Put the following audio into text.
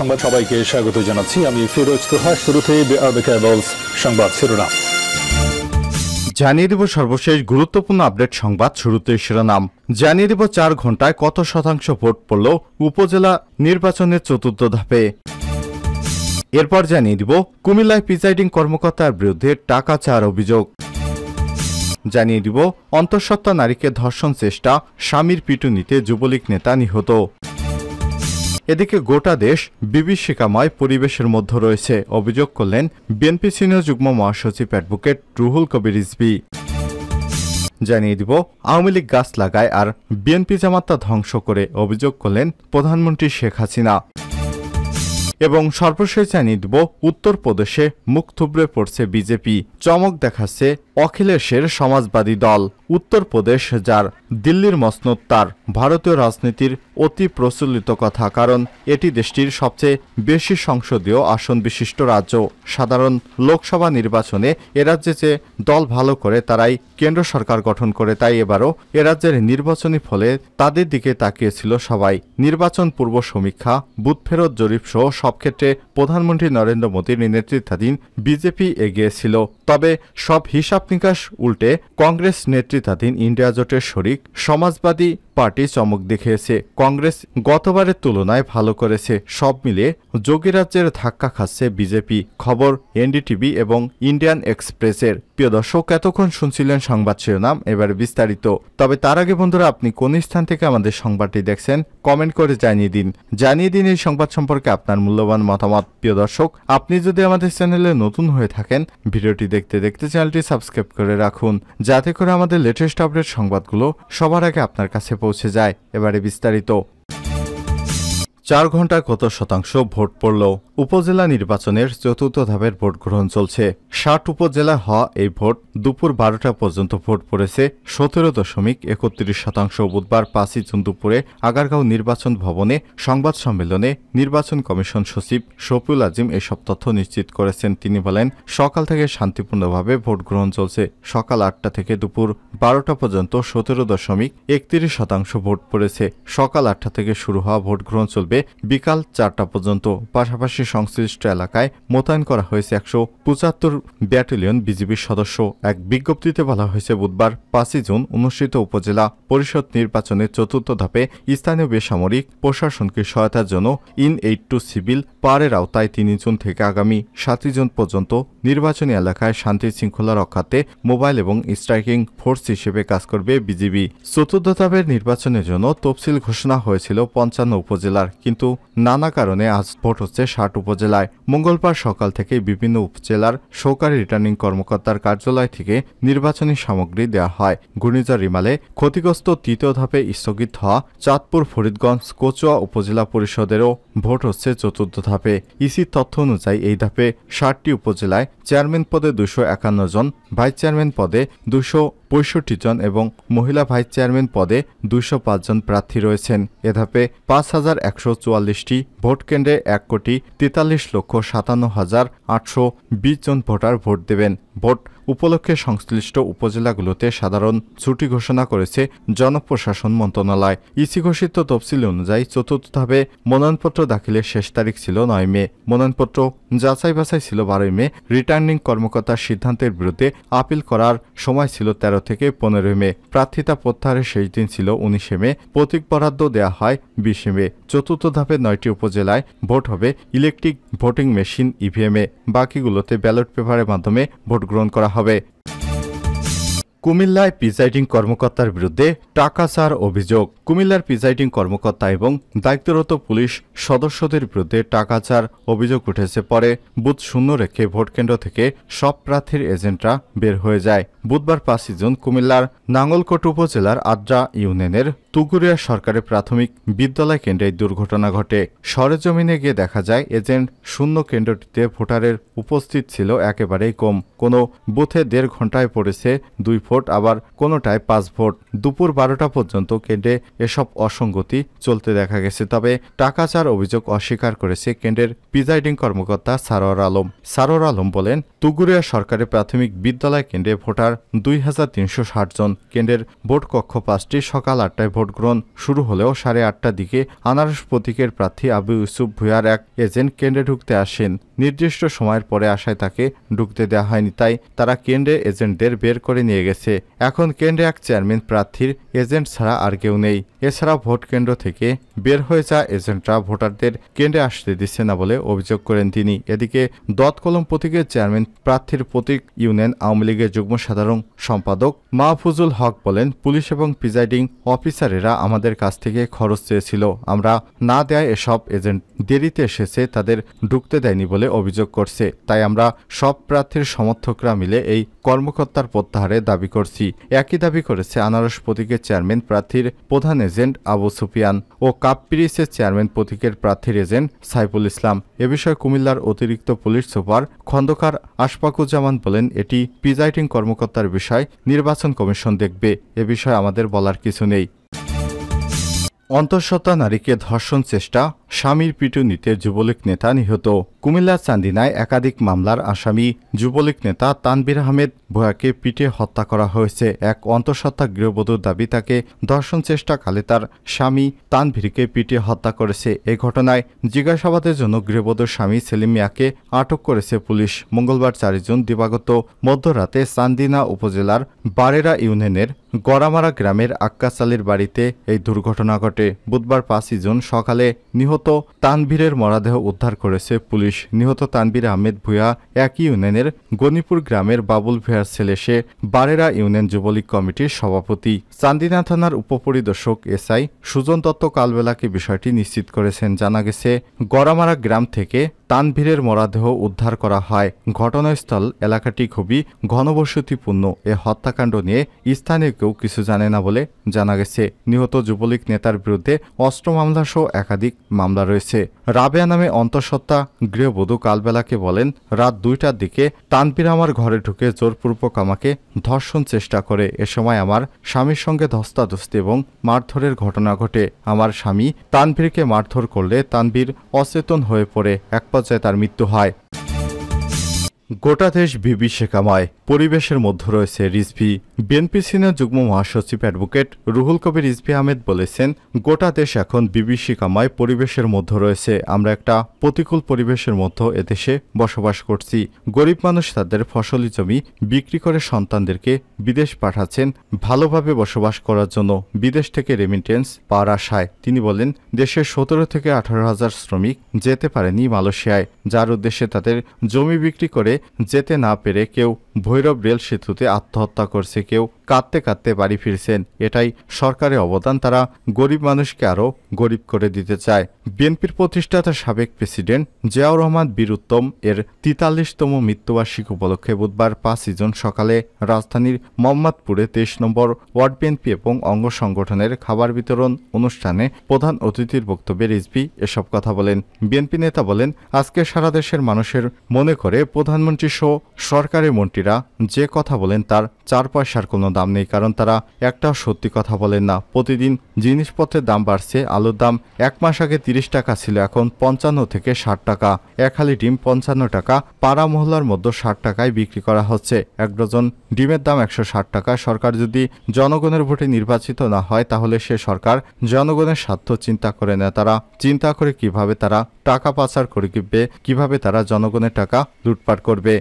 সংবাদ সবাইকে স্বাগত জানাচ্ছি আমি ফিরোজ তোহা শুরুতে সংবাদ শিরোনাম জানিয়ে দেব সর্বশেষ গুরুত্বপূর্ণ আপডেট সংবাদ শুরুতে শিরোনাম জানিয়ে দেব চার ঘন্টায় কত শতাংশ ভোট পড়ল উপজেলা নির্বাচনের চতুর্থ ধাপে এরপর জানিয়ে দিব কুমিল্লায় প্রিজাইডিং কর্মকর্তার বিরুদ্ধে টাকা চার অভিযোগ জানিয়ে দিব অন্তঃসত্ত্বা নারীকে ধর্ষণ চেষ্টা স্বামীর পিটুনিতে যুবলীগ নেতা নিহত এদিকে গোটা দেশ বিভীষিকাময় পরিবেশের মধ্যে রয়েছে অভিযোগ করলেন বিএনপি সিনিয়র যুগ্ম মহাসচিব অ্যাডভোকেট রুহুল কবির ইসবি জানিয়ে দিব আওয়ামী লীগ গাছ লাগায় আর বিএনপি জামাতা ধ্বংস করে অভিযোগ করলেন প্রধানমন্ত্রী শেখ হাসিনা এবং সর্বশেষ জানিয়ে দিব উত্তরপ্রদেশে মুখ থুবড়ে পড়ছে বিজেপি চমক দেখাচ্ছে অখিলেশের সমাজবাদী দল উত্তরপ্রদেশ যার দিল্লির মসনদ তার ভারতীয় রাজনীতির অতি প্রচলিত কথা কারণ এটি দেশটির সবচেয়ে বেশি সংসদীয় আসন বিশিষ্ট রাজ্য সাধারণ লোকসভা নির্বাচনে এরাজ্যে যে দল ভালো করে তারাই কেন্দ্র সরকার গঠন করে তাই এবারও এরাজ্যের নির্বাচনী ফলে তাদের দিকে তাকিয়েছিল সবাই নির্বাচন পূর্ব সমীক্ষা বুথ ফেরত জরিপ সহ সব ক্ষেত্রে প্রধানমন্ত্রী নরেন্দ্র মোদীর নেতৃত্বাধীন বিজেপি এগিয়েছিল তবে সব হিসাব নিকাশ উল্টে কংগ্রেস নেতৃত্বাধীন ইন্ডিয়া জোটের শরিক সমাজবাদী পার্টি চমক দেখিয়েছে কংগ্রেস গতবারের তুলনায় ভালো করেছে সব মিলিয়ে যোগীরাজ্যের ধাক্কা খাচ্ছে বিজেপি খবর এনডিটিভি এবং ইন্ডিয়ান এক্সপ্রেসের প্রিয় দর্শক এতক্ষণ শুনছিলেন সংবাদ শিরোনাম এবার বিস্তারিত তবে তার আগে বন্ধুরা আপনি কোন স্থান থেকে আমাদের সংবাদটি দেখছেন কমেন্ট করে জানিয়ে দিন জানিয়ে দিন এই সংবাদ সম্পর্কে আপনার মূল্যবান মতামত প্রিয় দর্শক আপনি যদি আমাদের চ্যানেলে নতুন হয়ে থাকেন ভিডিওটি দেখতে দেখতে চ্যানেলটি সাবস্ক্রাইব করে রাখুন যাতে করে আমাদের লেটেস্ট আপডেট সংবাদগুলো সবার আগে আপনার কাছে পৌঁছে পৌঁছে যায় এবারে বিস্তারিত চার ঘন্টা কত শতাংশ ভোট পড়ল উপজেলা নির্বাচনের চতুর্থ ধাপের ভোট গ্রহণ চলছে ষাট উপজেলা হওয়া এই ভোট দুপুর বারোটা পর্যন্ত ভোট পড়েছে সতেরো দশমিক একত্রিশ শতাংশ বুধবার পাঁচই জুন দুপুরে আগারগাঁও নির্বাচন ভবনে সংবাদ সম্মেলনে নির্বাচন কমিশন সচিব শফিউল আজিম এসব তথ্য নিশ্চিত করেছেন তিনি বলেন সকাল থেকে শান্তিপূর্ণভাবে ভোট গ্রহণ চলছে সকাল আটটা থেকে দুপুর বারোটা পর্যন্ত সতেরো দশমিক একত্রিশ শতাংশ ভোট পড়েছে সকাল আটটা থেকে শুরু হওয়া ভোট গ্রহণ চলবে বিকাল চারটা পর্যন্ত পাশাপাশি সংশ্লিষ্ট এলাকায় মোতায়েন করা হয়েছে একশো পঁচাত্তর ব্যাটালিয়ন বিজিবির সদস্য এক বিজ্ঞপ্তিতে বলা হয়েছে বুধবার পাঁচই জুন অনুষ্ঠিত উপজেলা পরিষদ নির্বাচনের চতুর্থ ধাপে স্থানীয় বেসামরিক প্রশাসনকে সহায়তার জন্য ইন এইট টু সিভিল পারের আওতায় তিন জুন থেকে আগামী সাতই জুন পর্যন্ত নির্বাচনী এলাকায় শান্তি শৃঙ্খলা রক্ষাতে মোবাইল এবং স্ট্রাইকিং ফোর্স হিসেবে কাজ করবে বিজিবি চতুর্থ ধাপের নির্বাচনের জন্য তফসিল ঘোষণা হয়েছিল পঞ্চান্ন উপজেলার কিন্তু নানা কারণে আজ ভোট হচ্ছে ষাট উপজেলায় মঙ্গলবার সকাল থেকে বিভিন্ন উপজেলার সহকারী রিটার্নিং কর্মকর্তার কার্যালয় থেকে নির্বাচনী সামগ্রী দেওয়া হয় ঘূর্ণিঝড় রিমালে ক্ষতিগ্রস্ত তৃতীয় ধাপে স্থগিত হওয়া চাঁদপুর ফরিদগঞ্জ কচুয়া উপজেলা পরিষদেরও ভোট হচ্ছে চতুর্থ ধাপে ইসির তথ্য অনুযায়ী এই ধাপে ষাটটি উপজেলায় চেয়ারম্যান পদে দুশো একান্ন জন ভাইস চেয়ারম্যান পদে দুশো পঁয়ষট্টি জন এবং মহিলা ভাইস চেয়ারম্যান পদে দুশো জন প্রার্থী রয়েছেন এ ধাপে পাঁচ হাজার একশো চুয়াল্লিশটি ভোটকেন্দ্রে এক কোটি তেতাল্লিশ লক্ষ সাতান্ন হাজার আটশো বিশ জন ভোটার ভোট দেবেন ভোট উপলক্ষে সংশ্লিষ্ট উপজেলাগুলোতে সাধারণ ছুটি ঘোষণা করেছে জনপ্রশাসন মন্ত্রণালয় ইসি ঘোষিত তফসিল অনুযায়ী চতুর্থ ধাপে মনোনয়নপত্র দাখিলের শেষ তারিখ ছিল নয় মে মনোনয়নপত্র যাচাই বাছাই ছিল বারোই মে রিটার্নিং কর্মকর্তার সিদ্ধান্তের বিরুদ্ধে আপিল করার সময় ছিল ১৩ থেকে পনেরোই মে প্রার্থিতা প্রত্যাহারের শেষ দিন ছিল উনিশে মে প্রতীক বরাদ্দ দেওয়া হয় বিশে মে চতুর্থ ধাপে নয়টি উপজেলায় ভোট হবে ইলেকট্রিক ভোটিং মেশিন ইভিএমে বাকিগুলোতে ব্যালট পেপারের মাধ্যমে ভোট ভোট গ্রহণ করা হবে কুমিল্লায় প্রিসাইডিং কর্মকর্তার বিরুদ্ধে টাকা চার অভিযোগ কুমিল্লার প্রিসাইডিং কর্মকর্তা এবং দায়িত্বরত পুলিশ সদস্যদের বিরুদ্ধে টাকা চার অভিযোগ উঠেছে পরে বুথ শূন্য রেখে ভোটকেন্দ্র থেকে সব প্রার্থীর এজেন্টরা বের হয়ে যায় বুধবার পাঁচই জুন কুমিল্লার নাঙ্গলকোট উপজেলার আদ্রা ইউনিয়নের তুগুরিয়া সরকারি প্রাথমিক বিদ্যালয় কেন্দ্রে দুর্ঘটনা ঘটে সরেজমিনে গিয়ে দেখা যায় এজেন্ট শূন্য কেন্দ্রটিতে ভোটারের উপস্থিত ছিল একেবারেই কম কোনো বুথে দেড় ঘন্টায় পড়েছে দুই ভোট আবার কোনোটায় পাঁচ ভোট দুপুর বারোটা পর্যন্ত কেন্দ্রে এসব অসঙ্গতি চলতে দেখা গেছে তবে টাকা চার অভিযোগ অস্বীকার করেছে কেন্দ্রের প্রিজাইডিং কর্মকর্তা সারোয়ার আলম সারোয়ার আলম বলেন তুগুরিয়া সরকারি প্রাথমিক বিদ্যালয় কেন্দ্রে ভোটার দুই হাজার তিনশো ষাট জন কেন্দ্রের ভোট কক্ষ পাঁচটি সকাল আটটায় ভোট গ্রহণ শুরু হলেও সাড়ে আটটার দিকে আনারস প্রতীকের প্রার্থী আবু ইউসুফ ভুয়ার এক এজেন্ট কেন্দ্রে ঢুকতে আসেন নির্দিষ্ট সময়ের পরে আসায় তাকে ঢুকতে দেওয়া হয়নি তাই তারা কেন্দ্রে এজেন্টদের বের করে নিয়ে গেছে গেছে এখন কেন্দ্রে এক চেয়ারম্যান প্রার্থীর এজেন্ট ছাড়া আর কেউ নেই এছাড়া ভোট কেন্দ্র থেকে বের হয়ে যাওয়া এজেন্টরা ভোটারদের কেন্দ্রে আসতে দিচ্ছে না বলে অভিযোগ করেন তিনি এদিকে দতকলম প্রতীকের চেয়ারম্যান প্রার্থীর প্রতীক ইউনিয়ন আওয়ামী লীগের যুগ্ম সাধারণ সম্পাদক মাহফুজুল হক বলেন পুলিশ এবং প্রিজাইডিং অফিসারেরা আমাদের কাছ থেকে খরচ চেয়েছিল আমরা না দেয় এসব এজেন্ট দেরিতে এসেছে তাদের ঢুকতে দেয়নি বলে অভিযোগ করছে তাই আমরা সব প্রার্থীর সমর্থকরা মিলে এই কর্মকর্তার প্রত্যাহারে দাবি করছি একই দাবি করেছে আনারস প্রতীকের চেয়ারম্যান প্রার্থীর প্রধান এজেন্ট আবু সুফিয়ান ও কাপপিরিসের চেয়ারম্যান প্রতীকের প্রার্থীর এজেন্ট সাইফুল ইসলাম এ বিষয়ে কুমিল্লার অতিরিক্ত পুলিশ সুপার খন্দকার আশফাকুজ্জামান বলেন এটি প্রিজাইডিং কর্মকর্তার বিষয় নির্বাচন কমিশন দেখবে এ বিষয়ে আমাদের বলার কিছু নেই অন্তঃসত্ত্বা নারীকে ধর্ষণ চেষ্টা স্বামীর পিটুনিতে যুবলীগ নেতা নিহত কুমিল্লা চান্দিনায় একাধিক মামলার আসামি যুবলীগ নেতা তানবির আহমেদ ভয়াকে পিটে হত্যা করা হয়েছে এক অন্তঃসত্ত্বা গৃহবধূর দাবি তাকে ধর্ষণ চেষ্টাকালে তার স্বামী তানভীরকে পিটে হত্যা করেছে এ ঘটনায় জিজ্ঞাসাবাদের জন্য গৃহবধূর স্বামী সেলিম মিয়াকে আটক করেছে পুলিশ মঙ্গলবার চারই জুন দিবাগত মধ্যরাতে চান্দিনা উপজেলার বারেরা ইউনিয়নের গড়ামারা গ্রামের আক্কাস বাড়িতে এই দুর্ঘটনা ঘটে ঘটে বুধবার পাঁচই জুন সকালে নিহত তানভীরের মরাদেহ উদ্ধার করেছে পুলিশ নিহত তানভীর আহমেদ ভুয়া এক ইউনিয়নের গণিপুর গ্রামের বাবুল ভুয়ার ছেলে সে বারেরা ইউনিয়ন যুবলীগ কমিটির সভাপতি চান্দিনা থানার উপপরিদর্শক এসআই সুজন দত্ত কালবেলাকে বিষয়টি নিশ্চিত করেছেন জানা গেছে গড়ামারা গ্রাম থেকে তানভীরের মরাদেহ উদ্ধার করা হয় ঘটনাস্থল এলাকাটি খুবই ঘনবসতিপূর্ণ এ হত্যাকাণ্ড নিয়ে স্থানীয় কেউ কিছু জানে না বলে জানা গেছে নিহত যুবলীগ নেতার বিরুদ্ধে অস্ত্র মামলাসহ একাধিক মামলা রয়েছে রাবেয়া নামে অন্তঃসত্ত্বা গৃহবধূ কালবেলাকে বলেন রাত দুইটার দিকে তানভীর আমার ঘরে ঢুকে জোরপূর্বক আমাকে ধর্ষণ চেষ্টা করে এ সময় আমার স্বামীর সঙ্গে ধস্তাধস্তি এবং মারধরের ঘটনা ঘটে আমার স্বামী তানভীরকে মারধর করলে তানভীর অচেতন হয়ে পড়ে একপা পর্যায়ে তার মৃত্যু হয় গোটা দেশ বিভীষিকাময় পরিবেশের মধ্যে রয়েছে রিজভি বিএনপি সিনিয়র যুগ্ম মহাসচিব অ্যাডভোকেট রুহুল কবির রিজভি আহমেদ বলেছেন গোটা দেশ এখন বিভীষিকাময় পরিবেশের মধ্যে রয়েছে আমরা একটা প্রতিকূল পরিবেশের মধ্যে এদেশে বসবাস করছি গরিব মানুষ তাদের ফসলি জমি বিক্রি করে সন্তানদেরকে বিদেশ পাঠাচ্ছেন ভালোভাবে বসবাস করার জন্য বিদেশ থেকে রেমিটেন্স পাওয়ার আশায় তিনি বলেন দেশের সতেরো থেকে আঠারো হাজার শ্রমিক যেতে পারেনি মালয়েশিয়ায় যার উদ্দেশ্যে তাদের জমি বিক্রি করে যেতে না পেরে কেউ ভৈরব রেল সেতুতে আত্মহত্যা করছে কেউ কাঁদতে কাঁদতে বাড়ি ফিরছেন এটাই সরকারের অবদান তারা গরিব মানুষকে আরও গরিব করে দিতে চায় বিএনপির প্রতিষ্ঠাতা সাবেক প্রেসিডেন্ট জিয়াউর রহমান বীরুত্তম এর তিতাল্লিশতম মৃত্যুবার্ষিক উপলক্ষে বুধবার পাঁচই জুন সকালে রাজধানীর মোহাম্মদপুরে তেইশ নম্বর ওয়ার্ড বিএনপি এবং অঙ্গ সংগঠনের খাবার বিতরণ অনুষ্ঠানে প্রধান অতিথির বক্তব্যে রিজপি এসব কথা বলেন বিএনপি নেতা বলেন আজকে সারা দেশের মানুষের মনে করে প্রধানমন্ত্রী প্রধানমন্ত্রী সহ সরকারের মন্ত্রীরা যে কথা বলেন তার চার পয়সার কোনো দাম নেই কারণ তারা একটাও সত্যি কথা বলেন না প্রতিদিন জিনিসপত্রের দাম বাড়ছে আলুর দাম এক মাস আগে তিরিশ টাকা ছিল এখন পঞ্চান্ন থেকে ষাট টাকা এক হালি ডিম পঞ্চান্ন টাকা পাড়া মহল্লার মধ্যে ষাট টাকায় বিক্রি করা হচ্ছে এক ডজন ডিমের দাম একশো ষাট টাকা সরকার যদি জনগণের ভোটে নির্বাচিত না হয় তাহলে সে সরকার জনগণের স্বার্থ চিন্তা করে না তারা চিন্তা করে কিভাবে তারা টাকা পাচার করে কিভাবে তারা জনগণের টাকা লুটপাট করবে